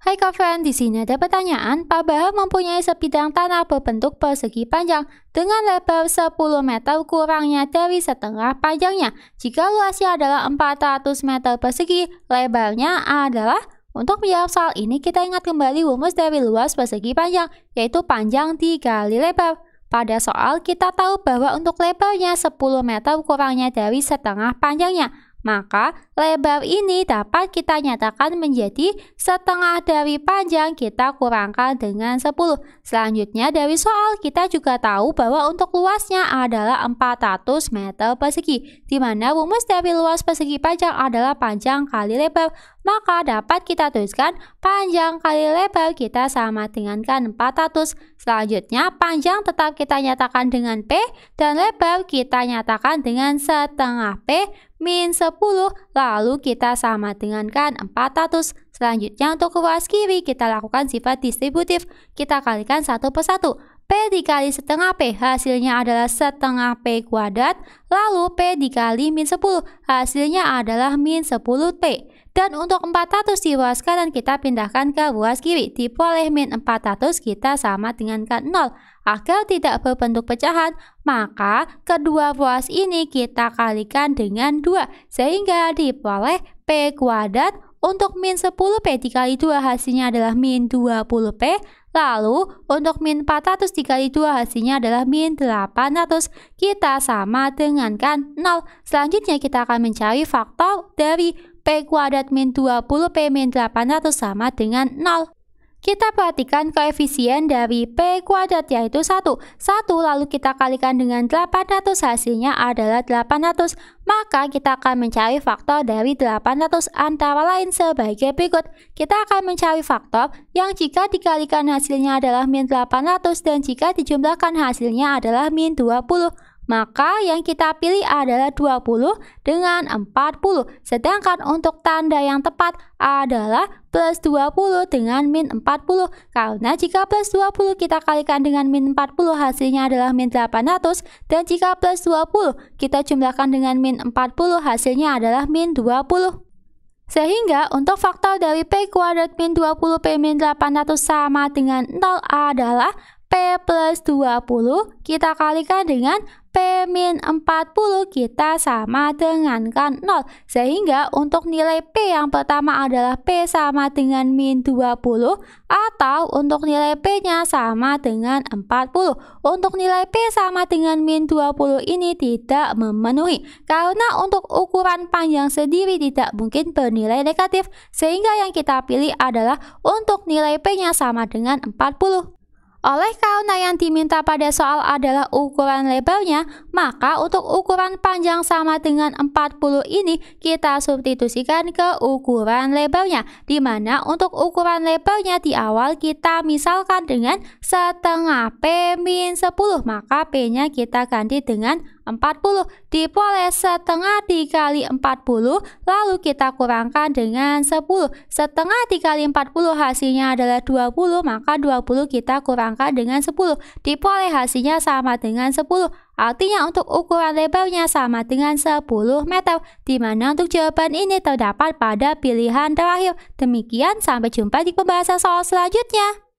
Hai kawan, di sini ada pertanyaan. Pak Bahar mempunyai sebidang tanah berbentuk persegi panjang dengan lebar 10 meter kurangnya dari setengah panjangnya. Jika luasnya adalah 400 meter persegi, lebarnya adalah untuk menjawab soal ini, kita ingat kembali rumus dari luas persegi panjang, yaitu panjang dikali lebar. Pada soal, kita tahu bahwa untuk lebarnya 10 meter kurangnya dari setengah panjangnya. Maka lebar ini dapat kita nyatakan menjadi setengah dari panjang kita kurangkan dengan 10. Selanjutnya dari soal kita juga tahu bahwa untuk luasnya adalah 400 meter persegi. Di mana rumus dari luas persegi panjang adalah panjang kali lebar maka dapat kita tuliskan panjang kali lebar kita sama dengan 400. Selanjutnya, panjang tetap kita nyatakan dengan P dan lebar kita nyatakan dengan setengah P min 10, lalu kita sama dengan 400. Selanjutnya, untuk ruas kiri kita lakukan sifat distributif. Kita kalikan satu persatu. P dikali setengah P hasilnya adalah setengah P kuadrat, lalu P dikali min 10 hasilnya adalah min 10 P. Dan untuk 400 di bawah sekalian kita pindahkan ke bawah kiri. Diperoleh min 400 kita sama dengan ke 0. Agar tidak berbentuk pecahan, maka kedua bawah ini kita kalikan dengan 2. Sehingga diperoleh P kuadrat untuk min 10P dikali 2 hasilnya adalah min 20P. Lalu, untuk min 400 dikali 2 hasilnya adalah min 800. Kita sama dengan kan 0. Selanjutnya kita akan mencari faktor dari P kuadrat min 20 P min 800 sama dengan 0. Kita perhatikan koefisien dari P kuadrat yaitu 1. 1 lalu kita kalikan dengan 800 hasilnya adalah 800. Maka kita akan mencari faktor dari 800 antara lain sebagai berikut. Kita akan mencari faktor yang jika dikalikan hasilnya adalah min 800 dan jika dijumlahkan hasilnya adalah min 20. Maka yang kita pilih adalah 20 dengan 40. Sedangkan untuk tanda yang tepat adalah plus 20 dengan min 40. Karena jika plus 20 kita kalikan dengan min 40 hasilnya adalah min 800. Dan jika plus 20 kita jumlahkan dengan min 40 hasilnya adalah min 20. Sehingga untuk faktor dari P kuadrat min 20 P min 800 sama dengan 0 adalah P plus 20 kita kalikan dengan P min 40 kita sama dengan kan 0 sehingga untuk nilai P yang pertama adalah P sama dengan min 20 atau untuk nilai P nya sama dengan 40 untuk nilai P sama dengan min 20 ini tidak memenuhi karena untuk ukuran panjang sendiri tidak mungkin bernilai negatif sehingga yang kita pilih adalah untuk nilai P nya sama dengan 40 oleh karena yang diminta pada soal adalah ukuran labelnya, maka untuk ukuran panjang sama dengan 40 ini kita substitusikan ke ukuran labelnya. di mana untuk ukuran labelnya di awal kita misalkan dengan setengah P min 10, maka P-nya kita ganti dengan 40 diperoleh setengah dikali 40 lalu kita kurangkan dengan 10 setengah dikali 40 hasilnya adalah 20 maka 20 kita kurangkan dengan 10 diperoleh hasilnya sama dengan 10 Artinya untuk ukuran lebarnya sama dengan 10 meter, di mana untuk jawaban ini terdapat pada pilihan terakhir. Demikian, sampai jumpa di pembahasan soal selanjutnya.